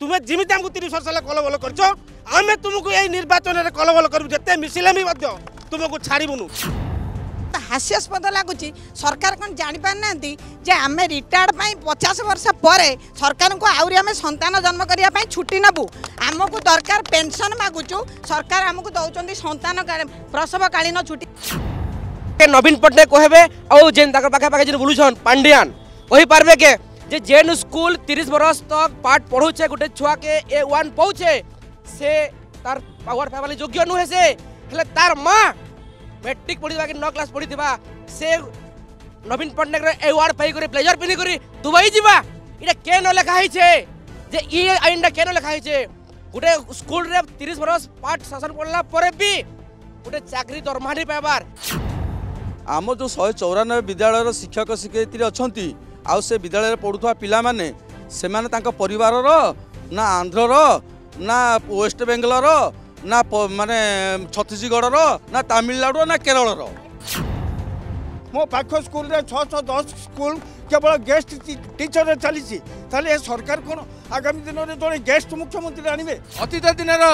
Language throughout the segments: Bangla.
তুমি যেমিতি আমি তিরিশ বর্ষ হলে কলবল করছ আমি তুমি এই নির্বাচনের কলবল করবু যেত মিশিলে বি তুমি ছাড়বুনু হাস্যাস্পদ লাগুচি সরকার কোণ জাঁপারি না যে আমি রিটায়ার্ড পাই পচাশ বর্ষ পরে সরকার আহরি আমি সন্তান জন্ম করা ছুটি নবু আমি দরকার পেনশন মাগুছু সরকার আমি দৌঁচান সন্তান প্রসবকালীন ছুটি নবীন পট্টনাক কহবে আপনার যে তাঁর পাখাপাখি যে বুলুছন পাণ্ডিয়ান কহিপারবে কে যে যেন স্কুল তিরিশ বরস তক পাঠ পড়ুছে গোটে ছুয়াকে এ ওয়ান পৌঁছে সে তার পাওয়ার ফ্যামিলি যোগ্য নুহে সে হলে তার মা মেট্রিক পড়ি কি ন class পড়িথিবা say Nabin a word পাই করে ব্লেজর পিনি করে দুবাই যা এটা কেন লেখা হয়েছে যে ই আইনটা কেন লেখা হয়েছে গোটে স্কুলরে তিরিশ বরস পাঠ শাসন পড়লা পরে বি গোটে চাকরি দরমা নি পাইবার আমার যে শহে চৌরানবে বিদ্যালয়ের শিক্ষক শিক্ষয়িত্রী অনেক ଆଉ ସେ ବିଦ୍ୟାଳୟରେ ପଢ଼ୁଥିବା ପିଲାମାନେ ସେମାନେ ତାଙ୍କ ପରିବାରର ନା ଆନ୍ଧ୍ରର ନା ୱେଷ୍ଟବେଙ୍ଗଲର ନା ମାନେ ଛତିଶଗଡ଼ର ନା ତାମିଲନାଡ଼ୁର ନା କେରଳର ମୋ ପାଖ ସ୍କୁଲରେ ଛଅଶହ ଦଶ ସ୍କୁଲ କେବଳ ଗେଷ୍ଟ ଟିଚରରେ ଚାଲିଛି ତାହେଲେ ଏ ସରକାର କ'ଣ ଆଗାମୀ ଦିନରେ ଜଣେ ଗେଷ୍ଟ ମୁଖ୍ୟମନ୍ତ୍ରୀ ଆଣିବେ ଅତୀତ ଦିନର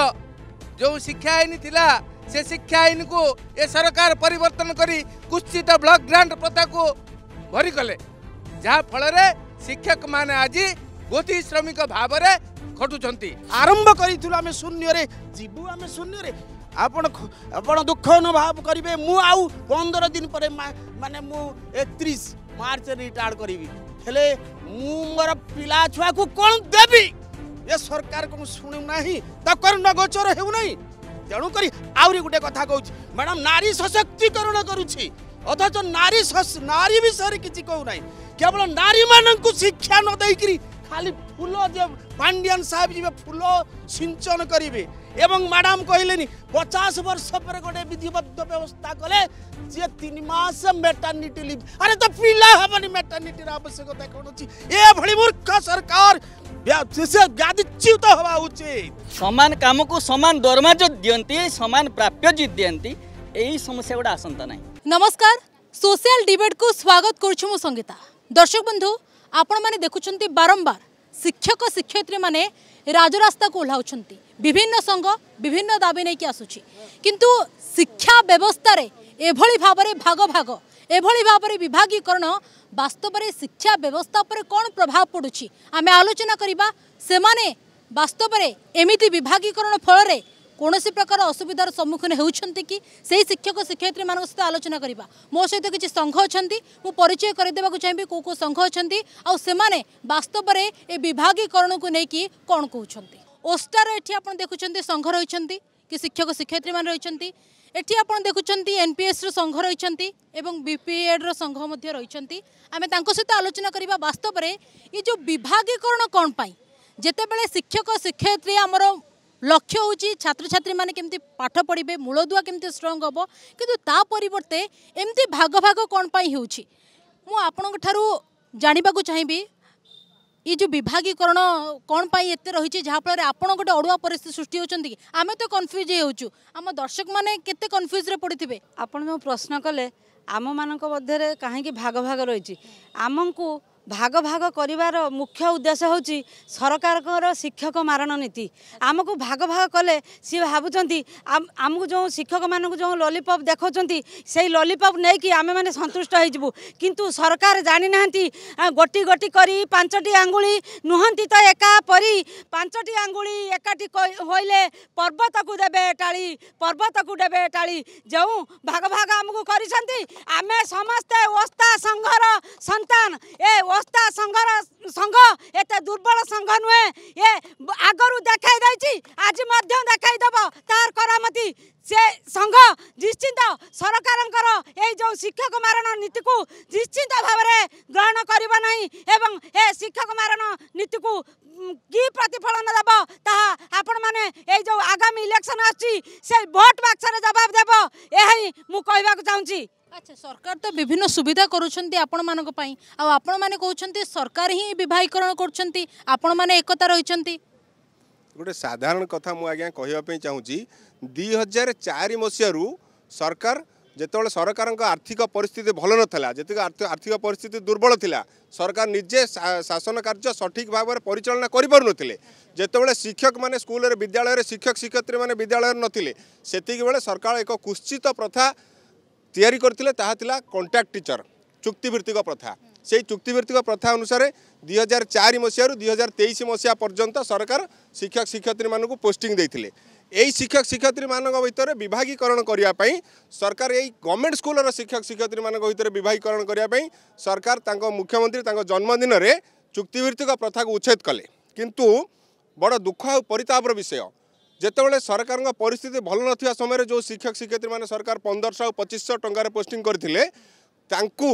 ଯେଉଁ ଶିକ୍ଷା ଆଇନ ଥିଲା ସେ ଶିକ୍ଷା ଆଇନକୁ ଏ ସରକାର ପରିବର୍ତ୍ତନ କରି କୁଶ୍ଚିତ ବ୍ଲକ ଗ୍ରାଣ୍ଟ ପ୍ରଥାକୁ ଭରି କଲେ ଯାହାଫଳରେ ଶିକ୍ଷକମାନେ ଆଜି ଗୋତି ଶ୍ରମିକ ଭାବରେ ଖଟୁଛନ୍ତି ଆରମ୍ଭ କରିଥିଲୁ ଆମେ ଶୂନ୍ୟରେ ଯିବୁ ଆମେ ଶୂନ୍ୟରେ ଆପଣ ଆପଣ ଦୁଃଖ ଅନୁଭବ କରିବେ ମୁଁ ଆଉ ପନ୍ଦର ଦିନ ପରେ ମାନେ ମୁଁ ଏକତିରିଶ ମାର୍ଚ୍ଚରେ ରିଟାୟାର୍ଡ଼ କରିବି ହେଲେ ମୁଁ ମୋର ପିଲା ଛୁଆକୁ କ'ଣ ଦେବି ଏ ସରକାର କ'ଣ ଶୁଣୁନାହିଁ ତା କର୍ଣ୍ଣଗୋଚର ହେଉନାହିଁ তেমকি আহরি গোটে কথা কৌছি ম্যাডাম নারী সশক্তিকরণ করুছি অথচ নারী নারী বিষয়ে কিছু কৌ না केवल नारी मानू शिक्षा न देकर खाली फूल पांडियन साहेब जी फूल सिंचन करेंगे एवं मैडम कहले पचास वर्ष पर गोटे विधिबद्ध व्यवस्था कले जी तीन मस मेटर्निटी लिव अरे तो पिला हेनी मेटर्निटी आवश्यकता कौन अच्छी मूर्ख सरकार व्याधिच्युत हवा उचित समान काम को सामान दरमा जो दिंती समान प्राप्य जो दिंती यही समस्या गुड़ा आसंता ना नमस्कार सोशल डिबेट को स्वागत करुँ দর্শক বন্ধু আপনার দেখুম বারম্বার শিক্ষক শিক্ষয়িত্রী মানে রাজরাস্তাকে ওহ্লাউছেন বিভিন্ন সংঘ বিভিন্ন দাবি নেই আসুচি কিন্তু শিক্ষা ব্যবস্থার এভাবে ভাবে ভাগ ভাগ এভাবে ভাবে বিভাগীকরণ বাস্তবরে শিক্ষা ব্যবস্থা উপরে কোণ প্রভাব পড়ুছি আমি আলোচনা করা সে বাস্তবরে এমিতি বিভাগীকরণ ফলরে କୌଣସି ପ୍ରକାର ଅସୁବିଧାର ସମ୍ମୁଖୀନ ହେଉଛନ୍ତି କି ସେହି ଶିକ୍ଷକ ଶିକ୍ଷୟିତ୍ରୀମାନଙ୍କ ସହିତ ଆଲୋଚନା କରିବା ମୋ ସହିତ କିଛି ସଂଘ ଅଛନ୍ତି ମୁଁ ପରିଚୟ କରାଇଦେବାକୁ ଚାହିଁବି କେଉଁ କେଉଁ ସଂଘ ଅଛନ୍ତି ଆଉ ସେମାନେ ବାସ୍ତବରେ ଏ ବିଭାଗୀକରଣକୁ ନେଇକି କ'ଣ କହୁଛନ୍ତି ଓଷ୍ଟାର ଏଠି ଆପଣ ଦେଖୁଛନ୍ତି ସଂଘ ରହିଛନ୍ତି କି ଶିକ୍ଷକ ଶିକ୍ଷୟିତ୍ରୀମାନେ ରହିଛନ୍ତି ଏଠି ଆପଣ ଦେଖୁଛନ୍ତି ଏନ୍ପିଏସ୍ର ସଂଘ ରହିଛନ୍ତି ଏବଂ ବିପିଏଡ଼୍ର ସଂଘ ମଧ୍ୟ ରହିଛନ୍ତି ଆମେ ତାଙ୍କ ସହିତ ଆଲୋଚନା କରିବା ବାସ୍ତବରେ ଏ ଯେଉଁ ବିଭାଗୀକରଣ କ'ଣ ପାଇଁ ଯେତେବେଳେ ଶିକ୍ଷକ ଶିକ୍ଷୟିତ୍ରୀ ଆମର লক্ষ্য হচ্ছে ছাত্রছাত্রী মানে কেমতি পাঠ পড়বে মূলদুয়া কেমতি স্ট্রং হব কিন্তু তা পরিবর্তে এমতি ভাগ ভাগ কোণ পাই হচ্ছে মু আপনার জাঁয়া চাইবি এই যে বিভাগীকরণ কোণ পাই এতে রয়েছে যাফলের আপনার গোটে অড়ুয়া পরিস্থিতি সৃষ্টি হচ্ছেন কি আমি তো কনফ্যুজ হয়ে যাচ্ছু আমার দর্শক মানে কত কনফ্যুজরে পড়ে আপনার প্রশ্ন কলে আমମାନଙ୍କ ମଧ୍ୟରେ ভাগ ଭାଗ ଭାଗ ରହିଛି ভাগ ভাগ করবার মুখ্য উদ্দেশ্য হচ্ছে সরকারকর শিক্ষক মারণ নীতি আমি ভাগ ভাগ কলে সি ভাবুচার আমি যে শিক্ষক মানুষ যে ললিপপ দেখুঁ সেই ললিপপ নেই আমি মানে সন্তুষ্ট হয়ে যাবু কিন্তু সরকার জানি না গোটি গোটি করে পাঁচটি আঙ্গুড়ি নুহতি তো একা পরি পাঁচটি আঙ্গুড়ি একাটি হইলে পର୍ବতকু দেবে টাড়ি পର୍ବতকু দেবে টাড়ি যে ভাগ ভাগ আমি করেছেন আমি সমস্তে ওস্তা সংঘর সন্তান এ ବସ୍ତା ସଂଘର ସଂଘ ଏତେ ଦୁର୍ବଳ ସଂଘ ନୁହେଁ ଏ ଆଗରୁ ଦେଖାଇ ଦେଇଛି ଆଜି ମଧ୍ୟ ଦେଖାଇ ଦେବ ତାର କରାମତି ସେ ସଂଘ ନିଶ୍ଚିନ୍ତ ସରକାରଙ୍କର ଏଇ ଯେଉଁ ଶିକ୍ଷକ ମାରଣ ନୀତିକୁ ନିଶ୍ଚିନ୍ତ ଭାବରେ ଗ୍ରହଣ କରିବ ନାହିଁ ଏବଂ ଏ ଶିକ୍ଷକ ମାରଣ ନୀତିକୁ କି ପ୍ରତିଫଳନ ଦେବ ତାହା ଆପଣମାନେ ଏଇ ଯେଉଁ ଆଗାମୀ ଇଲେକ୍ସନ୍ ଆସୁଛି ସେ ଭୋଟ୍ ବାକ୍ସରେ ଜବାବ ଦେବ ଏହା ହିଁ ମୁଁ କହିବାକୁ ଚାହୁଁଛି ଆଚ୍ଛା ସରକାର ତ ବିଭିନ୍ନ ସୁବିଧା କରୁଛନ୍ତି ଆପଣମାନଙ୍କ ପାଇଁ ଆଉ ଆପଣମାନେ କହୁଛନ୍ତି ସରକାର ହିଁ ବିବାହୀକରଣ କରୁଛନ୍ତି ଆପଣମାନେ ଏକତା ରହିଛନ୍ତି ଗୋଟେ ସାଧାରଣ କଥା ମୁଁ ଆଜ୍ଞା କହିବା ପାଇଁ ଚାହୁଁଛି ଦୁଇ ହଜାର ଚାରି ମସିହାରୁ ସରକାର ଯେତେବେଳେ ସରକାରଙ୍କ ଆର୍ଥିକ ପରିସ୍ଥିତି ଭଲ ନଥିଲା ଯେତିକି ଆର୍ଥିକ ପରିସ୍ଥିତି ଦୁର୍ବଳ ଥିଲା ସରକାର ନିଜେ ଶାସନ କାର୍ଯ୍ୟ ସଠିକ୍ ଭାବରେ ପରିଚାଳନା କରିପାରୁନଥିଲେ ଯେତେବେଳେ ଶିକ୍ଷକମାନେ ସ୍କୁଲରେ ବିଦ୍ୟାଳୟରେ ଶିକ୍ଷକ ଶିକ୍ଷୟତ୍ରୀମାନେ ବିଦ୍ୟାଳୟରେ ନଥିଲେ ସେତିକିବେଳେ ସରକାର ଏକ କୁଶ୍ଚିତ ପ୍ରଥା ତିଆରି କରିଥିଲେ ତାହା ଥିଲା କଣ୍ଟାକ୍ଟ ଟିଚର ଚୁକ୍ତିଭିତ୍ତିକ ପ୍ରଥା ସେଇ ଚୁକ୍ତିଭିତ୍ତିକ ପ୍ରଥା ଅନୁସାରେ ଦୁଇହଜାର ଚାରି ମସିହାରୁ ଦୁଇହଜାର ତେଇଶ ମସିହା ପର୍ଯ୍ୟନ୍ତ ସରକାର ଶିକ୍ଷକ ଶିକ୍ଷୟତ୍ରୀମାନଙ୍କୁ ପୋଷ୍ଟିଂ ଦେଇଥିଲେ ଏଇ ଶିକ୍ଷକ ଶିକ୍ଷୟତ୍ରୀମାନଙ୍କ ଭିତରେ ବିଭାଗୀକରଣ କରିବା ପାଇଁ ସରକାର ଏଇ ଗଭର୍ଣ୍ଣମେଣ୍ଟ ସ୍କୁଲର ଶିକ୍ଷକ ଶିକ୍ଷୟତ୍ରୀମାନଙ୍କ ଭିତରେ ବିଭାଗୀକରଣ କରିବା ପାଇଁ ସରକାର ତାଙ୍କ ମୁଖ୍ୟମନ୍ତ୍ରୀ ତାଙ୍କ ଜନ୍ମଦିନରେ ଚୁକ୍ତିଭିତ୍ତିକ ପ୍ରଥାକୁ ଉଚ୍ଛେଦ କଲେ କିନ୍ତୁ ବଡ଼ ଦୁଃଖ ଆଉ ପରିତାପର ବିଷୟ যেতবে সরকার পরিস্থিতি ভাল নথিবা সময় যে শিক্ষক শিক্ষয়িত্রী মানে সরকার পনেরশো আ পঁচিশশো টঙ্কার পোস্টিং করে তাঁকু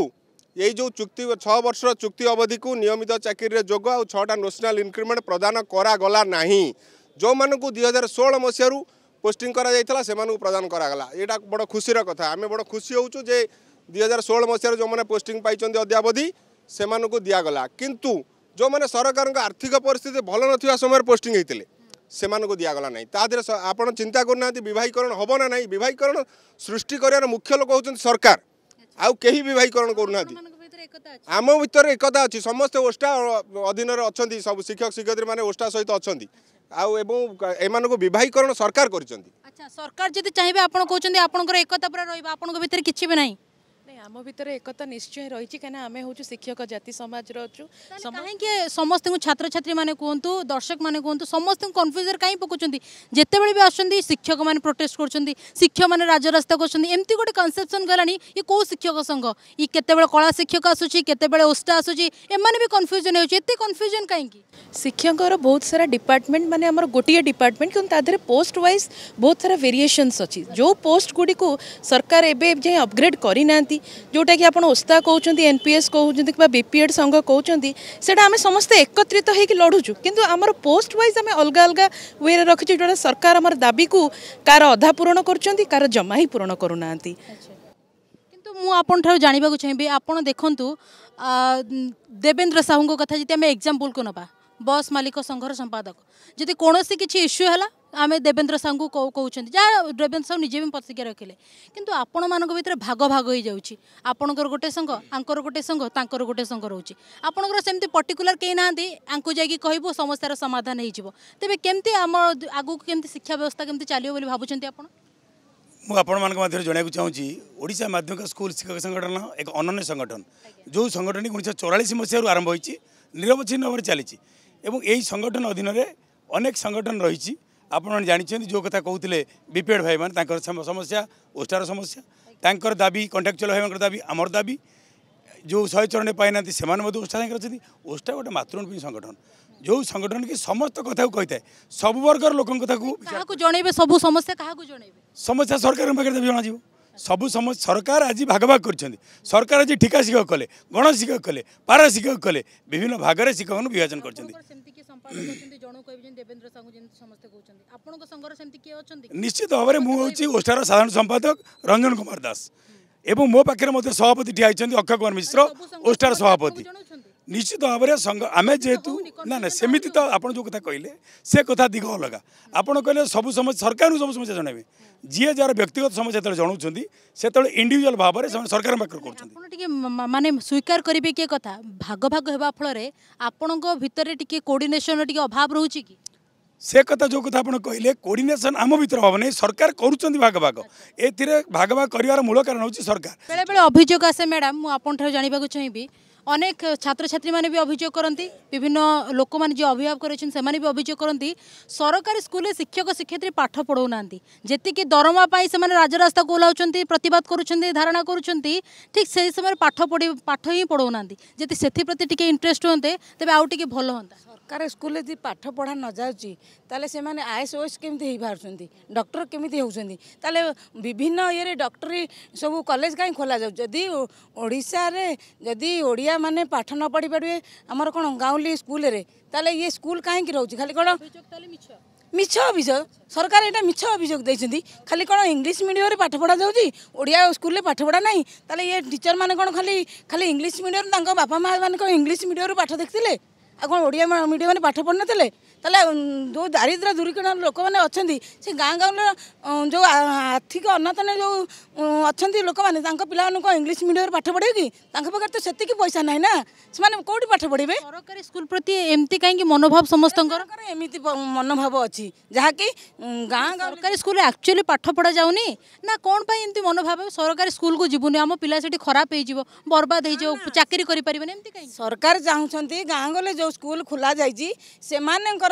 এই যে চুক্তি ছ বর্ষর চুক্তি অবধি নিয়মিত চাকরিরে যোগ আউ ছটা নোসনাল ইনক্রিমেন্ট প্রদান করা গলা না ଯେଉଁମାନଙ୍କୁ ଦୁଇ ହଜାର ଷୋହଳ ମସିହାରୁ ପୋଷ୍ଟିଂ କରାଯାଇଥିଲା ସେମାନଙ୍କୁ ପ୍ରଦାନ କରାଗଲା ଏଇଟା ବଡ଼ ଖୁସିର କଥା ଆମେ ବଡ଼ ଖୁସି ହେଉଛୁ ଯେ ଦୁଇ ହଜାର ଷୋହଳ ମସିହାରେ ଯେଉଁମାନେ ପୋଷ୍ଟିଂ ପାଇଛନ୍ତି ଅଦ୍ୟାବଧି ସେମାନଙ୍କୁ ଦିଆଗଲା କିନ୍ତୁ ଯେଉଁମାନେ ସରକାରଙ୍କ ଆର୍ଥିକ ପରିସ୍ଥିତି ଭଲ ନଥିବା ସମୟରେ ପୋଷ୍ଟିଂ ହୋଇଥିଲେ ସେମାନଙ୍କୁ ଦିଆଗଲା ନାହିଁ ତା ଦେହରେ ଆପଣ ଚିନ୍ତା କରୁନାହାନ୍ତି ବିବାହୀକରଣ ହେବ ନା ନାହିଁ ବିବାହୀକରଣ ସୃଷ୍ଟି କରିବାର ମୁଖ୍ୟ ଲୋକ ହେଉଛନ୍ତି ସରକାର ଆଉ କେହି ବିବାହୀକରଣ କରୁନାହାନ୍ତି ଆମ ଭିତରେ ଏକତା ଅଛି ସମସ୍ତେ ଓଷ୍ଟା ଅଧୀନରେ ଅଛନ୍ତି ସବୁ ଶିକ୍ଷକ ଶିକ୍ଷୟତ୍ରୀ ମାନେ ଓଷ୍ଟା ସହିତ ଅଛନ୍ତି ଆଉ ଏବଂ ଏମାନଙ୍କୁ ବିବାହୀକରଣ ସରକାର କରିଛନ୍ତି ସରକାର ଯଦି ଚାହିଁବେ ଆପଣ କହୁଛନ୍ତି ଆପଣଙ୍କର ଏକତା ପୁରା ରହିବ ଆପଣଙ୍କ ଭିତରେ କିଛି ବି ନାହିଁ आम भितर एकता निश्चय रही कहीं आम हूँ शिक्षक जाति समाज अच्छु कहीं समस्त छात्र छात्री मैंने कहतु दर्शक मैंने कहतु समस्त कन्फ्यूजन कहीं पकुंट जिते बड़े भी आसुच्च शिक्षक मैंने प्रोटेस्ट कर शिक्षक मैंने राजरास्ता करमती गोटे कनसेपसन गला ये कौ शिक्षक संघ ये केत कला शिक्षक आसूसी केत ओस्टा भी कन्फ्यूजन होते कन्फ्यूजन कहीं शिक्षक बहुत सारा डिपार्टमेंट मैंने गोटे डिपार्टमेंट कि पोस्ट वाइज बहुत सारा भेरिएसन्स अच्छी जो पोस्ट गुड़ी सरकार एवं जाए अपग्रेड करना ଯେଉଁଟାକି ଆପଣ ଓସ୍ତା କହୁଛନ୍ତି ଏନ୍ପିଏସ୍ କହୁଛନ୍ତି କିମ୍ବା ବିପିଏଡ଼୍ ସଂଘ କହୁଛନ୍ତି ସେଇଟା ଆମେ ସମସ୍ତେ ଏକତ୍ରିତ ହେଇକି ଲଢ଼ୁଛୁ କିନ୍ତୁ ଆମର ପୋଷ୍ଟ ୱାଇଜ୍ ଆମେ ଅଲଗା ଅଲଗା ୱେରେ ରଖିଛୁ ଯେଉଁଟା ସରକାର ଆମର ଦାବିକୁ କାହାର ଅଧା ପୂରଣ କରୁଛନ୍ତି କାହାର ଜମା ହିଁ ପୂରଣ କରୁନାହାନ୍ତି ମୁଁ ଆପଣଙ୍କଠାରୁ ଜାଣିବାକୁ ଚାହିଁବି ଆପଣ ଦେଖନ୍ତୁ ଦେବେନ୍ଦ୍ର ସାହୁଙ୍କ କଥା ଯଦି ଆମେ ଏକ୍ଜାମ୍ପଲ୍କୁ ନେବା ବସ୍ ମାଲିକ ସଂଘର ସମ୍ପାଦକ ଯଦି କୌଣସି କିଛି ଇସ୍ୟୁ ହେଲା ଆମେ ଦେବେନ୍ଦ୍ର ସାହୁଙ୍କୁ କହୁଛନ୍ତି ଯାହା ଦେବେନ୍ଦ୍ର ସାହୁ ନିଜେ ବି ପ୍ରତିଜ୍ଞା ରଖିଲେ କିନ୍ତୁ ଆପଣମାନଙ୍କ ଭିତରେ ଭାଗ ଭାଗ ହୋଇଯାଉଛି ଆପଣଙ୍କର ଗୋଟେ ସଂଘ ଆଙ୍କର ଗୋଟେ ସଂଘ ତାଙ୍କର ଗୋଟେ ସଂଘ ରହୁଛି ଆପଣଙ୍କର ସେମିତି ପର୍ଟିକୁଲାର କେହି ନାହାନ୍ତି ଆଙ୍କୁ ଯାଇକି କହିବୁ ସମସ୍ୟାର ସମାଧାନ ହେଇଯିବ ତେବେ କେମିତି ଆମ ଆଗକୁ କେମିତି ଶିକ୍ଷା ବ୍ୟବସ୍ଥା କେମିତି ଚାଲିବ ବୋଲି ଭାବୁଛନ୍ତି ଆପଣ ମୁଁ ଆପଣମାନଙ୍କ ମଧ୍ୟରେ ଜଣାଇବାକୁ ଚାହୁଁଛି ଓଡ଼ିଶା ମାଧ୍ୟମିକ ସ୍କୁଲ ଶିକ୍ଷକ ସଂଗଠନ ଏକ ଅନନ୍ୟ ସଂଗଠନ ଯେଉଁ ସଂଗଠନଟି ଉଣେଇଶହ ଚଉରାଳିଶ ମସିହାରୁ ଆରମ୍ଭ ହୋଇଛି ନିରବଚ୍ଛିନ୍ନ ଭାବରେ ଚାଲିଛି ଏବଂ ଏହି ସଂଗଠନ ଅଧୀନରେ ଅନେକ ସଂଗଠନ ରହିଛି আপনার জাঁচান যে কথা কৌলে বিপিএড ভাই মানে তাঁর সমস্যা ওষ্ঠার সমস্যা তাঁর দাবি কন্ট্রাকচুয়াল ভাই মান দাবি আমার দাবি যে শহে চরণে পাই না সে ওষ্ঠা সাংরে অনেক ওষ্ঠা গোটে মাতৃভূমি সংগঠন যে সংগঠন কি সমস্ত কথা কে সবু বর্গর লোক কথা জনাইবে সবু সমস্যা কাহকু জনাইবে সমস্যা সরকার পাখে দেবে জনাযিব সবু সমস্ত সরকার আজ ভাগ ভাগ করছেন সরকার আজ ঠিকা শিক্ষক কলে গণ শিক্ষক কলে পারা শিক্ষক কলে বিভিন্ন ভাগরে শিক্ষক বিভাজন করছেন ସମ୍ପାଦକ ଅଛନ୍ତି ଜଣକୁ କହିବି ଯେମିତି ଦେବେନ୍ଦ୍ର ସାହୁ ଯେମିତି ସମସ୍ତେ କହୁଛନ୍ତି ଆପଣଙ୍କ ସଂଘର ସେମିତି କିଏ ଅଛନ୍ତି ନିଶ୍ଚିତ ଭାବରେ ମୁଁ ହେଉଛି ଓଷ୍ଠାର ସାଧାରଣ ସମ୍ପାଦକ ରଞ୍ଜନ କୁମାର ଦାସ ଏବଂ ମୋ ପାଖରେ ମଧ୍ୟ ସଭାପତି ଠିଆ ହୋଇଛନ୍ତି ଅକ୍ଷୟ କୁମାର ମିଶ୍ର ଓଷ୍ଠାର ସଭାପତି ନିଶ୍ଚିତ ଭାବରେ ସଂଘ ଆମେ ଯେହେତୁ ନା ନା ସେମିତି ତ ଆପଣ ଯେଉଁ କଥା କହିଲେ ସେ କଥା ଦିଗ ଅଲଗା ଆପଣ କହିଲେ ସବୁ ସମସ୍ୟା ସରକାରଙ୍କୁ ସବୁ ସମସ୍ୟା ଜଣାଇବେ ଯିଏ ଯାହାର ବ୍ୟକ୍ତିଗତ ସମସ୍ୟା ଯେତେବେଳେ ଜଣାଉଛନ୍ତି ସେତେବେଳେ ଇଣ୍ଡିଭିଜୁଆଲ ଭାବରେ ସେମାନେ ସରକାରଙ୍କ ପାଖରେ କରୁଛନ୍ତି ଆପଣ ଟିକେ ମାନେ ସ୍ୱୀକାର କରିବେ କି କଥା ଭାଗ ଭାଗ ହେବା ଫଳରେ ଆପଣଙ୍କ ଭିତରେ ଟିକେ କୋର୍ଡିନେସନର ଟିକେ ଅଭାବ ରହୁଛି କି ସେ କଥା ଯେଉଁ କଥା ଆପଣ କହିଲେ କୋର୍ଡିନେସନ ଆମ ଭିତରେ ଅଭାବ ନାହିଁ ସରକାର କରୁଛନ୍ତି ଭାଗ ଭାଗ ଏଥିରେ ଭାଗ ଭାଗ କରିବାର ମୂଳ କାରଣ ହେଉଛି ସରକାର ବେଳେବେଳେ ଅଭିଯୋଗ ଆସେ ମ୍ୟାଡ଼ାମ୍ ମୁଁ ଆପଣଙ୍କଠାରୁ ଜାଣିବାକୁ ଚାହିଁବି অনেক ছাত্রছাত্রী মানে অভিযোগ করতে বিভিন্ন লোক মানে যে অভিভাবক রয়েছেন সে অভিযোগ করতে সরকারি স্কুলে শিক্ষক শিক্ষয়িত্রী পাঠ পড়াও না যেতিকি দরমা সে রাজরাস্তা ওলাউন প্রতবাদ করছেন ধারণা করছেন ঠিক সেই সময় পাঠ পড়ি পাঠ হি পড়াও না যদি সেপ্রতি টিকি ইন্টরেস্ট হুঁতে তবে আউ টিকি ভাল হতা କାହାର ସ୍କୁଲରେ ଯଦି ପାଠ ପଢ଼ା ନ ଯାଉଛି ତାହେଲେ ସେମାନେ ଆଏସ୍ ଓଏସ୍ କେମିତି ହେଇପାରୁଛନ୍ତି ଡକ୍ଟର କେମିତି ହେଉଛନ୍ତି ତାହେଲେ ବିଭିନ୍ନ ଇଏରେ ଡକ୍ଟରୀ ସବୁ କଲେଜ କାହିଁ ଖୋଲାଯାଉଛି ଯଦି ଓଡ଼ିଶାରେ ଯଦି ଓଡ଼ିଆମାନେ ପାଠ ନ ପଢ଼ି ପାରିବେ ଆମର କ'ଣ ଗାଉଁଲି ସ୍କୁଲରେ ତାହେଲେ ଇଏ ସ୍କୁଲ କାହିଁକି ରହୁଛି ଖାଲି କ'ଣ ମିଛ ଅଭିଯୋଗ ସରକାର ଏଇଟା ମିଛ ଅଭିଯୋଗ ଦେଇଛନ୍ତି ଖାଲି କ'ଣ ଇଂଲିଶ ମିଡ଼ିୟମରେ ପାଠ ପଢ଼ା ଯାଉଛି ଓଡ଼ିଆ ସ୍କୁଲରେ ପାଠ ପଢ଼ା ନାହିଁ ତାହେଲେ ଇଏ ଟିଚରମାନେ କ'ଣ ଖାଲି ଖାଲି ଇଂଲିଶ ମିଡ଼ିୟମ ତାଙ୍କ ବାପା ମାଆ ମାନେ କ'ଣ ଇଂଲିଶ ମିଡ଼ିୟମରୁ ପାଠ ଦେଖିଥିଲେ ଆଉ କ'ଣ ଓଡ଼ିଆ ମିଡ଼ିଆମାନେ ପାଠ ପଢ଼ିନଥିଲେ ତାହେଲେ ଯେଉଁ ଦାରିଦ୍ର ଦୂରୀକରଣ ଲୋକମାନେ ଅଛନ୍ତି ସେ ଗାଁ ଗାଁର ଯେଉଁ ଆର୍ଥିକ ଅନାଟନ ଯେଉଁ ଅଛନ୍ତି ଲୋକମାନେ ତାଙ୍କ ପିଲାମାନଙ୍କୁ ଇଂଲିଶ ମିଡ଼ିୟମରେ ପାଠ ପଢ଼େଇବେ କି ତାଙ୍କ ପାଖରେ ତ ସେତିକି ପଇସା ନାହିଁ ନା ସେମାନେ କେଉଁଠି ପାଠ ପଢ଼ିବେ ସରକାରୀ ସ୍କୁଲ ପ୍ରତି ଏମିତି କାହିଁକି ମନୋଭାବ ସମସ୍ତଙ୍କର ଏମିତି ମନୋଭାବ ଅଛି ଯାହାକି ଗାଁ ସରକାରୀ ସ୍କୁଲରେ ଆକ୍ଚୁଆଲି ପାଠ ପଢ଼ା ଯାଉନି ନା କ'ଣ ପାଇଁ ଏମିତି ମନୋଭାବ ସରକାରୀ ସ୍କୁଲକୁ ଯିବୁନି ଆମ ପିଲା ସେଠି ଖରାପ ହେଇଯିବ ବର୍ବାଦ ହେଇଯିବ ଚାକିରି କରିପାରିବେନି ଏମିତି କାହିଁକି ସରକାର ଚାହୁଁଛନ୍ତି ଗାଁ ଗଲେ ଯେଉଁ ସ୍କୁଲ ଖୋଲାଯାଇଛି ସେମାନଙ୍କର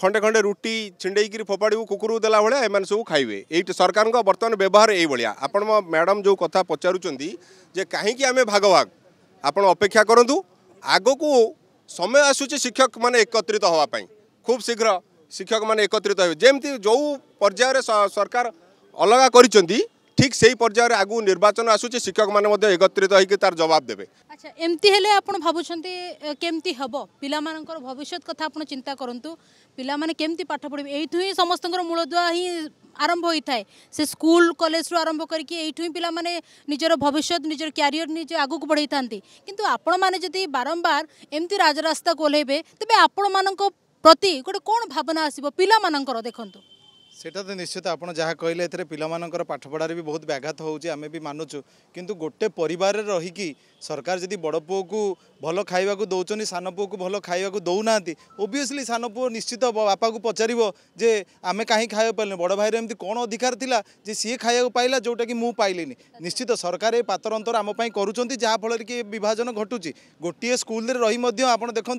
ଖଣ୍ଡେ ଖଣ୍ଡେ ରୁଟି ଛିଣ୍ଡେଇକିରି ଫୋପାଡ଼ିବୁ କୁକୁରକୁ ଦେଲା ଭଳିଆ ଏମାନେ ସବୁ ଖାଇବେ ଏଇଠି ସରକାରଙ୍କ ବର୍ତ୍ତମାନ ବ୍ୟବହାର ଏଇଭଳିଆ ଆପଣ ମ୍ୟାଡ଼ାମ୍ ଯେଉଁ କଥା ପଚାରୁଛନ୍ତି ଯେ କାହିଁକି ଆମେ ଭାଗ ଭାଗ ଆପଣ ଅପେକ୍ଷା କରନ୍ତୁ ଆଗକୁ ସମୟ ଆସୁଛି ଶିକ୍ଷକମାନେ ଏକତ୍ରିତ ହେବା ପାଇଁ ଖୁବ୍ ଶୀଘ୍ର ଶିକ୍ଷକମାନେ ଏକତ୍ରିତ ହେବେ ଯେମିତି ଯେଉଁ ପର୍ଯ୍ୟାୟରେ ସରକାର ଅଲଗା କରିଛନ୍ତି ঠিক সেই পর্যায়ে আগু নির্বাচন আসুচি শিক্ষক মানে একত্রিত হয়ে তার জবাব দেবে আচ্ছা এমতি হলে আপনার ভাবুছেন কেমতি হব পিলা পিলামানকর ভবিষ্যৎ কথা আপনার চিন্তা পিলা মানে কেমতি পাঠ পড়বে এইটু হি সমস্তর মূলদুয়া হি আরম্ভ হয়ে থাকে সে স্কুল কলেজ রু আরম্ভ করি এইটু হি পিলা মানে নিজের ভবিষ্যৎ নিজের ক্যারিয়র নিজ আগুক বড়াই থাকে কিন্তু আপন মানে যদি বারম্বার এমতি রাজরাস্তা ওহ্লাইবে তবে আপন মান প্রতি গোটে কোণ ভাবনা পিলা পিলামানকর দেখুন সেটা তো নিশ্চিত আপনার যা কহিলেন এতে পিলার পাঠপড়ার বি বহুত ব্যাঘাত হচ্ছে আমি বি মানুছু কিন্তু গোটে পরিবার রহিকি সরকার যদি বড় পুকু ভালো খাইবা দৌছেন সান পুকু ভালো খাইবা দৌ না ওভিয়সলি সান পু নিশ্চিত বাপাকে পচারব যে আমি কাহি খাই পাইলি বড় ভাইর এমনি কোণ অধিকার লা যে সি খাইয়া পাইলা যেটা কি মু পাইলি নিশ্চিত সরকার এই পাতর অন্তর আমি করছেন যাফলের কি বিভাজন ঘটুচি গোটিয়ে স্কুলের রহি আপনার দেখুন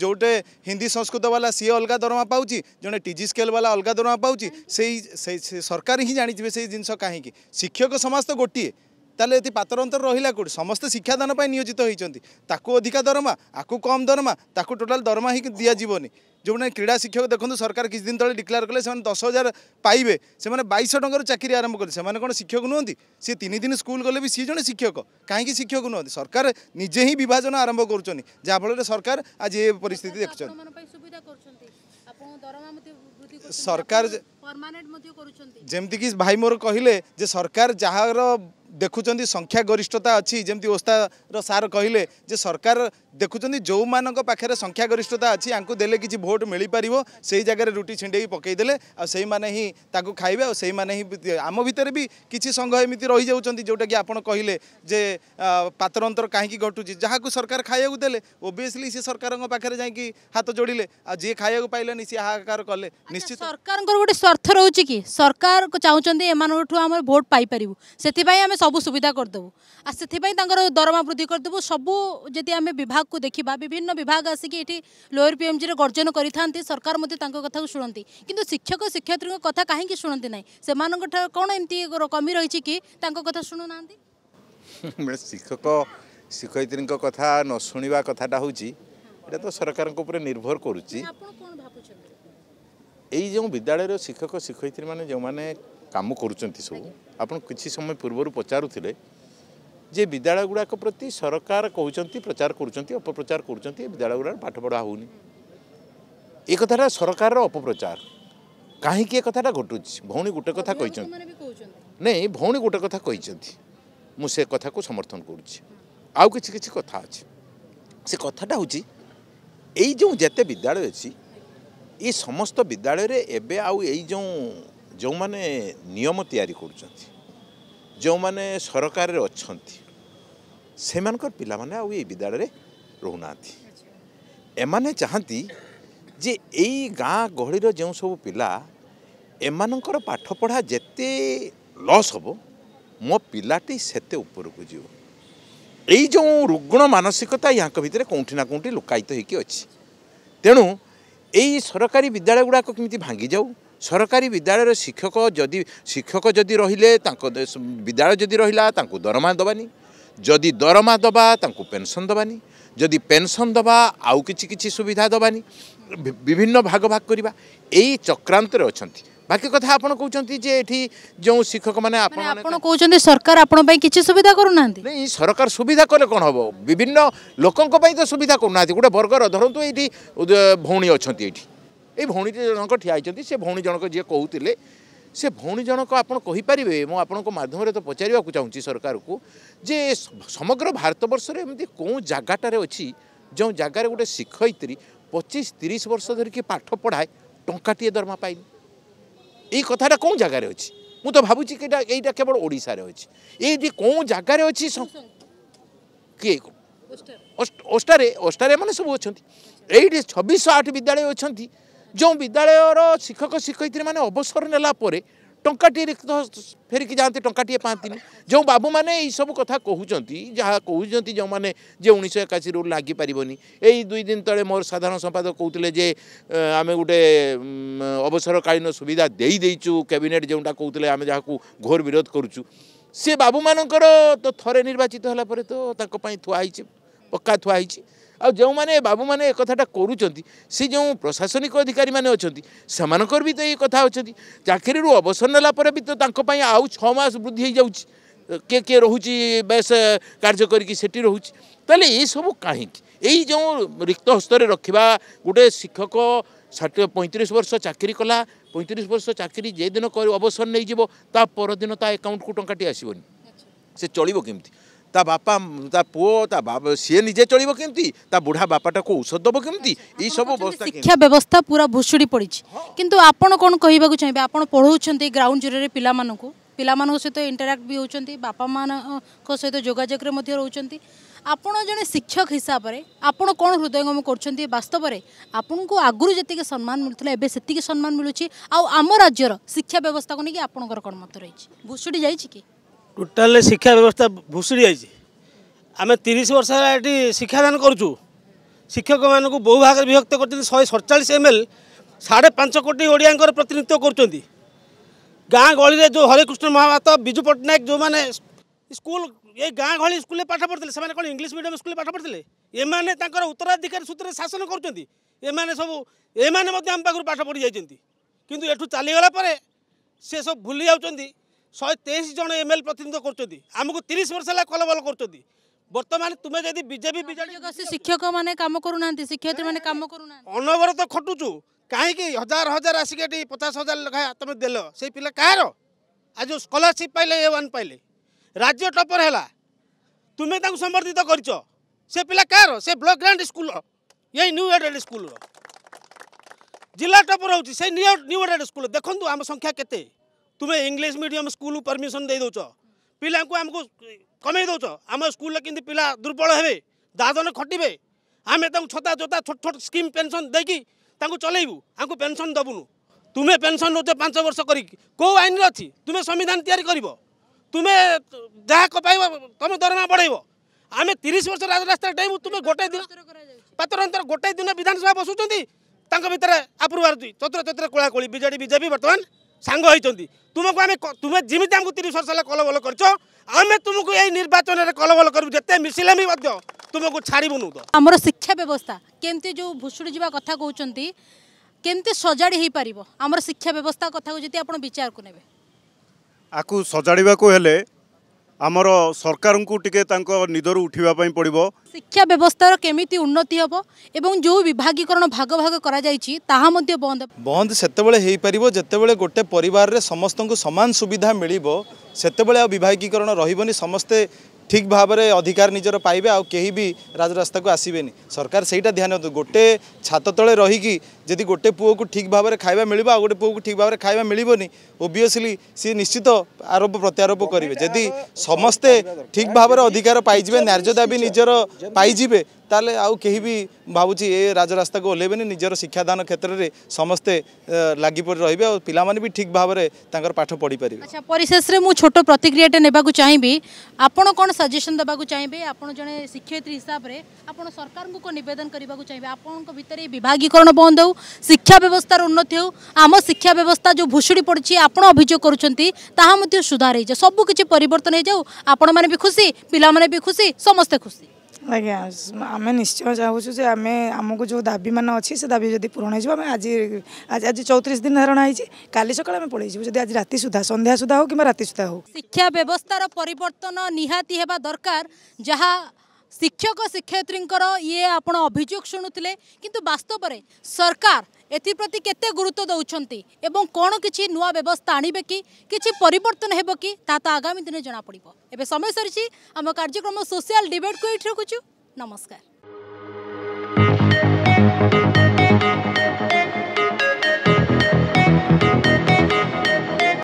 যেটে হিন্দি সংস্কৃত বালা সি অলগা দরমা পাচ্ছি জনে টিজি স্কেল বালা অলগা দরমা পাচ্ছি সেই সরকার ହିଁ ଜାଣିଥିବେ ସେଇ ଜିନିଷ କାହିଁକି ଶିକ୍ଷକ ସମାଜ ତ ଗୋଟିଏ ତାହେଲେ ଏଠି ପାତରଅନ୍ତର ରହିଲା କେଉଁଠି ସମସ୍ତେ ଶିକ୍ଷାଦାନ ପାଇଁ ନିୟୋଜିତ ହୋଇଛନ୍ତି ତାକୁ ଅଧିକା ଦରମା ଆକୁ କମ୍ ଦରମା ତାକୁ ଟୋଟାଲ୍ ଦରମା ହିଁ ଦିଆଯିବନି ଯେଉଁମାନେ କ୍ରୀଡ଼ା ଶିକ୍ଷକ ଦେଖନ୍ତୁ ସରକାର କିଛି ଦିନ ତଳେ ଡିକ୍ଲେୟାର କଲେ ସେମାନେ ଦଶ ହଜାର ପାଇବେ ସେମାନେ ବାଇଶହ ଟଙ୍କାର ଚାକିରି ଆରମ୍ଭ କଲେ ସେମାନେ କ'ଣ ଶିକ୍ଷକ ନୁହନ୍ତି ସିଏ ତିନି ଦିନ ସ୍କୁଲ ଗଲେ ବି ସିଏ ଜଣେ ଶିକ୍ଷକ କାହିଁକି ଶିକ୍ଷକ ନୁହନ୍ତି ସରକାର ନିଜେ ହିଁ ବିଭାଜନ ଆରମ୍ଭ କରୁଛନ୍ତି ଯାହାଫଳରେ ସରକାର ଆଜି ଏ ପରିସ୍ଥିତି ଦେଖୁଛନ୍ତି ସରକାର ଯେମିତିକି ଭାଇ ମୋର କହିଲେ ଯେ ସରକାର ଯାହାର ଦେଖୁଛନ୍ତି ସଂଖ୍ୟାଗରିଷ୍ଠତା ଅଛି ଯେମିତି ଓସ୍ତାର ସାର୍ କହିଲେ ଯେ ସରକାର ଦେଖୁଛନ୍ତି ଯେଉଁମାନଙ୍କ ପାଖରେ ସଂଖ୍ୟାଗରିଷ୍ଠତା ଅଛି ଆଙ୍କୁ ଦେଲେ କିଛି ଭୋଟ୍ ମିଳିପାରିବ ସେଇ ଜାଗାରେ ରୁଟି ଛିଣ୍ଡେଇ ପକାଇଦେଲେ ଆଉ ସେଇମାନେ ହିଁ ତାକୁ ଖାଇବେ ଆଉ ସେଇମାନେ ହିଁ ଆମ ଭିତରେ ବି କିଛି ସଂଘ ଏମିତି ରହିଯାଉଛନ୍ତି ଯେଉଁଟାକି ଆପଣ କହିଲେ ଯେ ପାତରଅନ୍ତର କାହିଁକି ଘଟୁଛି ଯାହାକୁ ସରକାର ଖାଇବାକୁ ଦେଲେ ଓବିୟସଲି ସେ ସରକାରଙ୍କ ପାଖରେ ଯାଇକି ହାତ ଯୋଡ଼ିଲେ ଆଉ ଯିଏ ଖାଇବାକୁ ପାଇଲାନି ସିଏ ହାହାକାର କଲେ ନିଶ୍ଚିତ ସରକାରଙ୍କର ଗୋଟେ ସ୍ୱାର୍ଥ ରହୁଛି କି ସରକାର ଚାହୁଁଛନ୍ତି ଏମାନଙ୍କଠୁ ଆମେ ଭୋଟ୍ ପାଇପାରିବୁ ସେଥିପାଇଁ ଆମେ সব সুবিধা করেদেবু আর সেপাই তাঁর দরমা বৃদ্ধি করেদেবু সবু যদি আমি বিভাগ কু দেখা বিভিন্ন বিভাগ আসিকি এটি লোয়ার পিএমজি রে গর্জন করে থাকে সরকার মধ্যে তাঁর কথা শুণতি কিন্তু শিক্ষক শিক্ষয়িত্রী কথা কী শুণতি না সে কোণ এমতি কমি রয়েছে কি তাঁর কথা শুণু না শিক্ষক শিক্ষয়িত্রী কথা ন শুণবা কথাটা হচ্ছে এটা তো সরকার উপরে নির্ভর করুচি এই যে বিদ্যালয়ের শিক্ষক শিক্ষয়িত্রী মানে যে কাম করছেন সব ଆପଣ କିଛି ସମୟ ପୂର୍ବରୁ ପଚାରୁଥିଲେ ଯେ ବିଦ୍ୟାଳୟଗୁଡ଼ାକ ପ୍ରତି ସରକାର କହୁଛନ୍ତି ପ୍ରଚାର କରୁଛନ୍ତି ଅପପ୍ରଚାର କରୁଛନ୍ତି ଏ ବିଦ୍ୟାଳୟଗୁଡ଼ାରେ ପାଠ ପଢ଼ା ହେଉନି ଏ କଥାଟା ସରକାରର ଅପପ୍ରଚାର କାହିଁକି ଏ କଥାଟା ଘଟୁଛି ଭଉଣୀ ଗୋଟେ କଥା କହିଛନ୍ତି ନାଇଁ ଭଉଣୀ ଗୋଟେ କଥା କହିଛନ୍ତି ମୁଁ ସେ କଥାକୁ ସମର୍ଥନ କରୁଛି ଆଉ କିଛି କିଛି କଥା ଅଛି ସେ କଥାଟା ହେଉଛି ଏଇ ଯେଉଁ ଯେତେ ବିଦ୍ୟାଳୟ ଅଛି ଏ ସମସ୍ତ ବିଦ୍ୟାଳୟରେ ଏବେ ଆଉ ଏଇ ଯେଉଁ ଯେଉଁମାନେ ନିୟମ ତିଆରି କରୁଛନ୍ତି ଯେଉଁମାନେ ସରକାରରେ ଅଛନ୍ତି ସେମାନଙ୍କର ପିଲାମାନେ ଆଉ ଏଇ ବିଦ୍ୟାଳୟରେ ରହୁନାହାନ୍ତି ଏମାନେ ଚାହାନ୍ତି ଯେ ଏଇ ଗାଁ ଗହଳିର ଯେଉଁ ସବୁ ପିଲା ଏମାନଙ୍କର ପାଠପଢ଼ା ଯେତେ ଲସ୍ ହେବ ମୋ ପିଲାଟି ସେତେ ଉପରକୁ ଯିବ ଏଇ ଯେଉଁ ରୁଗ୍ଣ ମାନସିକତା ୟାଙ୍କ ଭିତରେ କେଉଁଠି ନା କେଉଁଠି ଲୁକାୟିତ ହେଇକି ଅଛି ତେଣୁ ଏଇ ସରକାରୀ ବିଦ୍ୟାଳୟ ଗୁଡ଼ାକ କେମିତି ଭାଙ୍ଗିଯାଉ ସରକାରୀ ବିଦ୍ୟାଳୟର ଶିକ୍ଷକ ଯଦି ଶିକ୍ଷକ ଯଦି ରହିଲେ ତାଙ୍କ ବିଦ୍ୟାଳୟ ଯଦି ରହିଲା ତାଙ୍କୁ ଦରମା ଦେବାନି ଯଦି ଦରମା ଦେବା ତାଙ୍କୁ ପେନ୍ସନ୍ ଦେବାନି ଯଦି ପେନ୍ସନ୍ ଦେବା ଆଉ କିଛି କିଛି ସୁବିଧା ଦେବାନି ବିଭିନ୍ନ ଭାଗ ଭାଗ କରିବା ଏଇ ଚକ୍ରାନ୍ତରେ ଅଛନ୍ତି ବାକି କଥା ଆପଣ କହୁଛନ୍ତି ଯେ ଏଠି ଯେଉଁ ଶିକ୍ଷକମାନେ ଆପଣ ଆପଣ କହୁଛନ୍ତି ସରକାର ଆପଣଙ୍କ ପାଇଁ କିଛି ସୁବିଧା କରୁନାହାନ୍ତି ନାଇଁ ସରକାର ସୁବିଧା କଲେ କ'ଣ ହେବ ବିଭିନ୍ନ ଲୋକଙ୍କ ପାଇଁ ତ ସୁବିଧା କରୁନାହାନ୍ତି ଗୋଟେ ବର୍ଗର ଧରନ୍ତୁ ଏଇଠି ଭଉଣୀ ଅଛନ୍ତି ଏଇଠି এই ଭଉଣୀ ଜଣକ ଠିଆ ହୋଇଛନ୍ତି ସେ ଭଉଣୀ ଜଣକ ଯିଏ କହୁଥିଲେ ସେ ଭଉଣୀ ଜଣକ ଆପଣ କହିପାରିବେ ମୁଁ ଆପଣଙ୍କ ମାଧ୍ୟମରେ ତ ପଚାରିବାକୁ ଚାହୁଁଛି ସରକାରକୁ ଯେ ସମଗ୍ର ଭାରତବର୍ଷରେ ଏମିତି କେଉଁ ଜାଗାଟାରେ ଅଛି ଯେଉଁ ଜାଗାରେ ଗୋଟେ ଶିକ୍ଷୟିତ୍ରୀ ପଚିଶ ତିରିଶ ବର୍ଷ ଧରିକି ପାଠ ପଢ଼ାଏ ଟଙ୍କାଟିଏ ଦରମା ପାଇନି ଏଇ କଥାଟା କେଉଁ ଜାଗାରେ ଅଛି ମୁଁ ତ ଭାବୁଛି କି ଏଇଟା ଏଇଟା କେବଳ ଓଡ଼ିଶାରେ ଅଛି ଏଇଠି କେଉଁ ଜାଗାରେ ଅଛି କିଏ ଓଷ୍ଟାରେ ଓଷ୍ଟାରେ ମାନେ ସବୁ ଅଛନ୍ତି ଏଇଠି ଛବିଶଶହ ଆଠ ବିଦ୍ୟାଳୟ ଅଛନ୍ତି ଯେଉଁ ବିଦ୍ୟାଳୟର ଶିକ୍ଷକ ଶିକ୍ଷୟିତ୍ରୀମାନେ ଅବସର ନେଲା ପରେ ଟଙ୍କାଟିଏ ଫେରିକି ଯାଆନ୍ତି ଟଙ୍କାଟିଏ ପାଆନ୍ତିନି ଯେଉଁ ବାବୁମାନେ ଏଇସବୁ କଥା କହୁଛନ୍ତି ଯାହା କହୁଛନ୍ତି ଯେଉଁମାନେ ଯେ ଉଣେଇଶହ ଏକାଅଶୀ ରୁଲ୍ ଲାଗିପାରିବନି ଏଇ ଦୁଇ ଦିନ ତଳେ ମୋର ସାଧାରଣ ସମ୍ପାଦକ କହୁଥିଲେ ଯେ ଆମେ ଗୋଟେ ଅବସରକାଳୀନ ସୁବିଧା ଦେଇଦେଇଛୁ କ୍ୟାବିନେଟ୍ ଯେଉଁଟା କହୁଥିଲେ ଆମେ ଯାହାକୁ ଘୋର ବିରୋଧ କରୁଛୁ ସେ ବାବୁମାନଙ୍କର ତ ଥରେ ନିର୍ବାଚିତ ହେଲା ପରେ ତ ତାଙ୍କ ପାଇଁ ଥୁଆ ହେଇଛି ପକ୍କା ଥୁଆ ହେଇଛି ଆଉ ଯେଉଁମାନେ ବାବୁମାନେ ଏ କଥାଟା କରୁଛନ୍ତି ସେ ଯେଉଁ ପ୍ରଶାସନିକ ଅଧିକାରୀମାନେ ଅଛନ୍ତି ସେମାନଙ୍କର ବି ତ ଏଇ କଥା ଅଛନ୍ତି ଚାକିରିରୁ ଅବସର ନେଲା ପରେ ବି ତ ତାଙ୍କ ପାଇଁ ଆଉ ଛଅ ମାସ ବୃଦ୍ଧି ହୋଇଯାଉଛି କିଏ କିଏ ରହୁଛି ବେଶ କାର୍ଯ୍ୟ କରିକି ସେଠି ରହୁଛି ତାହେଲେ ଏସବୁ କାହିଁକି ଏଇ ଯେଉଁ ରିକ୍ତ ହସ୍ତରେ ରଖିବା ଗୋଟେ ଶିକ୍ଷକ ଷାଠିଏ ପଇଁତିରିଶ ବର୍ଷ ଚାକିରି କଲା ପଇଁତିରିଶ ବର୍ଷ ଚାକିରି ଯେଦିନ ଅବସର ନେଇଯିବ ତା ପରଦିନ ତା ଆକାଉଣ୍ଟକୁ ଟଙ୍କାଟି ଆସିବନି ସେ ଚଳିବ କେମିତି ତା ବାପା ତା ପୁଅ ତା ସିଏ ନିଜେ ଚଳିବ କେମିତି ତା ବୁଢ଼ା ବାପାଟାକୁ ଔଷଧ ଦେବ କେମିତି ଏଇସବୁ ଅବସ୍ଥା ଶିକ୍ଷା ବ୍ୟବସ୍ଥା ପୁରା ଭୁଷୁଡ଼ି ପଡ଼ିଛି କିନ୍ତୁ ଆପଣ କ'ଣ କହିବାକୁ ଚାହିଁବେ ଆପଣ ପଢ଼ାଉଛନ୍ତି ଗ୍ରାଉଣ୍ଡ ଜିରୋରେ ପିଲାମାନଙ୍କୁ ପିଲାମାନଙ୍କ ସହିତ ଇଣ୍ଟରାକ୍ଟ ବି ହେଉଛନ୍ତି ବାପାମାନଙ୍କ ସହିତ ଯୋଗାଯୋଗରେ ମଧ୍ୟ ରହୁଛନ୍ତି ଆପଣ ଜଣେ ଶିକ୍ଷକ ହିସାବରେ ଆପଣ କ'ଣ ହୃଦୟଙ୍ଗମ କରୁଛନ୍ତି ବାସ୍ତବରେ ଆପଣଙ୍କୁ ଆଗରୁ ଯେତିକି ସମ୍ମାନ ମିଳୁଥିଲା ଏବେ ସେତିକି ସମ୍ମାନ ମିଳୁଛି ଆଉ ଆମ ରାଜ୍ୟର ଶିକ୍ଷା ବ୍ୟବସ୍ଥାକୁ ନେଇକି ଆପଣଙ୍କର କ'ଣ ମତ ରହିଛି ଭୁଷୁଡ଼ି ଯାଇଛି କି ଟୋଟାଲ ଶିକ୍ଷା ବ୍ୟବସ୍ଥା ଭୁଷୁଡ଼ି ଯାଇଛି ଆମେ ତିରିଶ ବର୍ଷ ହେଲା ଏଠି ଶିକ୍ଷାଦାନ କରୁଛୁ ଶିକ୍ଷକମାନଙ୍କୁ ବହୁ ଭାଗରେ ବିଭକ୍ତ କରିଛନ୍ତି ଶହେ ସଡ଼ଚାଳିଶ ଏମ୍ ଏଲ୍ ସାଢ଼େ ପାଞ୍ଚ କୋଟି ଓଡ଼ିଆଙ୍କର ପ୍ରତିନିଧିତ୍ୱ କରୁଛନ୍ତି ଗାଁ ଗହଳିରେ ଯେଉଁ ହରେକୃଷ୍ଣ ମହାଭାରତ ବିଜୁ ପଟ୍ଟନାୟକ ଯେଉଁମାନେ ସ୍କୁଲ ଏ ଗାଁ ଗହଳି ସ୍କୁଲରେ ପାଠ ପଢ଼ୁଥିଲେ ସେମାନେ କ'ଣ ଇଂଲିଶ ମିଡ଼ିୟମ ସ୍କୁଲରେ ପାଠ ପଢ଼ୁଥିଲେ ଏମାନେ ତାଙ୍କର ଉତ୍ତରାଧିକାରୀ ସୂତ୍ରରେ ଶାସନ କରୁଛନ୍ତି ଏମାନେ ସବୁ ଏମାନେ ମଧ୍ୟ ଆମ ପାଖରୁ ପାଠ ପଢ଼ି ଯାଇଛନ୍ତି କିନ୍ତୁ ଏଠୁ ଚାଲିଗଲା ପରେ ସେ ସବୁ ଭୁଲି ଯାଉଛନ୍ତି शे तेइस जन एमएलए प्रतिनिधित्व गर्छु आमु तिरि वर्ष होला कलबल गरुन्छ बर्तन विजेपि विटुचु कहीँक हजार हजार आसकेट पचास हजार लेखा तुमे दल सिक्क आज स्कलरसिप पाले एन् पाइ टप्र होला त सम्बर्धित ब्लक ग्रांड स्कूल यही न्यु एडेड स्कुल र जिल्ला टपर न्यु एडेड स्कुल देख्नु आम संख्यात तुमे परमिशन दे स्कल पर्मिसनदेऊ पिहाँ कमै देउछ आम स्कुल पिला दुर्बल हे दादन खटि आमे छोता छोट छोट स्किम पेन्सन तलैबु अब पेन्सन दबुन तेनसन नर्ष गरिक केही आइन अस्ति तिधान तयारी गरुमे जाक तम दरमा बढैब आमे तिरि बर्ष राजरा डैबु तर गोटे दिन विधानसभा बसुन्छ त भित आप्रुभ चतु चत्याक बर्तमान ସାଙ୍ଗ ହୋଇଛନ୍ତି ତୁମକୁ ଆମେ ତୁମେ ଯେମିତି ଆମକୁ ତିରିଶ ବର୍ଷ ହେଲା କଲବଲ କରିଛ ଆମେ ତୁମକୁ ଏଇ ନିର୍ବାଚନରେ କଲବଲ କରିବୁ ଯେତେ ମିଶିଲେ ବି ମଧ୍ୟ ତୁମକୁ ଛାଡ଼ିବୁନୁ ତ ଆମର ଶିକ୍ଷା ବ୍ୟବସ୍ଥା କେମିତି ଯେଉଁ ଭୁଷୁଡ଼ି ଯିବା କଥା କହୁଛନ୍ତି କେମିତି ସଜାଡ଼ି ହୋଇପାରିବ ଆମର ଶିକ୍ଷା ବ୍ୟବସ୍ଥା କଥାକୁ ଯଦି ଆପଣ ବିଚାରକୁ ନେବେ ଆକୁ ସଜାଡ଼ିବାକୁ ହେଲେ ଆମର ସରକାରଙ୍କୁ ଟିକେ ତାଙ୍କ ନିଦରୁ ଉଠିବା ପାଇଁ ପଡ଼ିବ ଶିକ୍ଷା ବ୍ୟବସ୍ଥାର କେମିତି ଉନ୍ନତି ହେବ ଏବଂ ଯେଉଁ ବିଭାଗୀକରଣ ଭାଗ ଭାଗ କରାଯାଇଛି ତାହା ମଧ୍ୟ ବନ୍ଦ ବନ୍ଦ ସେତେବେଳେ ହେଇପାରିବ ଯେତେବେଳେ ଗୋଟେ ପରିବାରରେ ସମସ୍ତଙ୍କୁ ସମାନ ସୁବିଧା ମିଳିବ ସେତେବେଳେ ଆଉ ବିଭାଗୀକରଣ ରହିବନି ସମସ୍ତେ ठीक भाव में अधिकार निजर पाइबे आई भी राजरास्ता को आसबे नहीं सरकार से ध्यान दिखा गोटे छात ते रही जदि गोटे पुह को ठीक भाव में खावा मिल गोटे पुह को ठीक भाव में खावा मिलनी ओबिययसली सी निश्चित आरोप प्रत्यारोप करेंगे जदि समस्ते ठीक भाव अधिकार पाइबे न्याय दाबी निजर पाइबे ତାହେଲେ ଆଉ କେହି ବି ଭାବୁଛି ଏ ରାଜରାସ୍ତାକୁ ଓହ୍ଲେଇବେନି ନିଜର ଶିକ୍ଷାଦାନ କ୍ଷେତ୍ରରେ ସମସ୍ତେ ଲାଗିପଡ଼ି ରହିବେ ଆଉ ପିଲାମାନେ ବି ଠିକ୍ ଭାବରେ ତାଙ୍କର ପାଠ ପଢ଼ିପାରିବେ ଆଚ୍ଛା ପରିଶେଷରେ ମୁଁ ଛୋଟ ପ୍ରତିକ୍ରିୟାଟେ ନେବାକୁ ଚାହିଁବି ଆପଣ କ'ଣ ସଜେସନ୍ ଦେବାକୁ ଚାହିଁବେ ଆପଣ ଜଣେ ଶିକ୍ଷୟିତ୍ରୀ ହିସାବରେ ଆପଣ ସରକାରଙ୍କୁ କ'ଣ ନିବେଦନ କରିବାକୁ ଚାହିଁବେ ଆପଣଙ୍କ ଭିତରେ ବିଭାଗୀକରଣ ବନ୍ଦ ହେଉ ଶିକ୍ଷା ବ୍ୟବସ୍ଥାର ଉନ୍ନତି ହେଉ ଆମ ଶିକ୍ଷା ବ୍ୟବସ୍ଥା ଯେଉଁ ଭୁଷୁଡ଼ି ପଡ଼ିଛି ଆପଣ ଅଭିଯୋଗ କରୁଛନ୍ତି ତାହା ମଧ୍ୟ ସୁଧାର ହେଇଯାଉ ସବୁକିଛି ପରିବର୍ତ୍ତନ ହେଇଯାଉ ଆପଣମାନେ ବି ଖୁସି ପିଲାମାନେ ବି ଖୁସି ସମସ୍ତେ ଖୁସି আগে আছে আমি নিছো ちゃう বুঝু যে আমি আমাক যে দাবি মানা আছে সে দাবি যদি পূরণ হই যা আমি আজি আজি 34 দিন ধারণা আইছি কালি সকালে আমি পড়িছি যদি আজি রাতি सुधा সন্ধ্যা सुधा হোক কি রাতি सुधा হোক শিক্ষা ব্যবস্থার পরিবর্তন নিহাতি হেবা দরকার যাহা শিক্ষক ও শিক্ষাত্রীଙ୍କর ইয়ে আপন অভিজক্ষণ তুললে কিন্তু বাস্তবে সরকার এপ্রতি কেতে গুরুত্ব দৌঁচান এবং কোণ কিছু নূয়া ব্যবস্থা আনবে কি কিছু পরিবর্তন হব কি তা তো আগামী দিনে জনাপড়ব এবে সময় সরিছি আমার কার্যক্রম সোশিয়াল ডিবেট কু এটি রাখুছু নমস্কার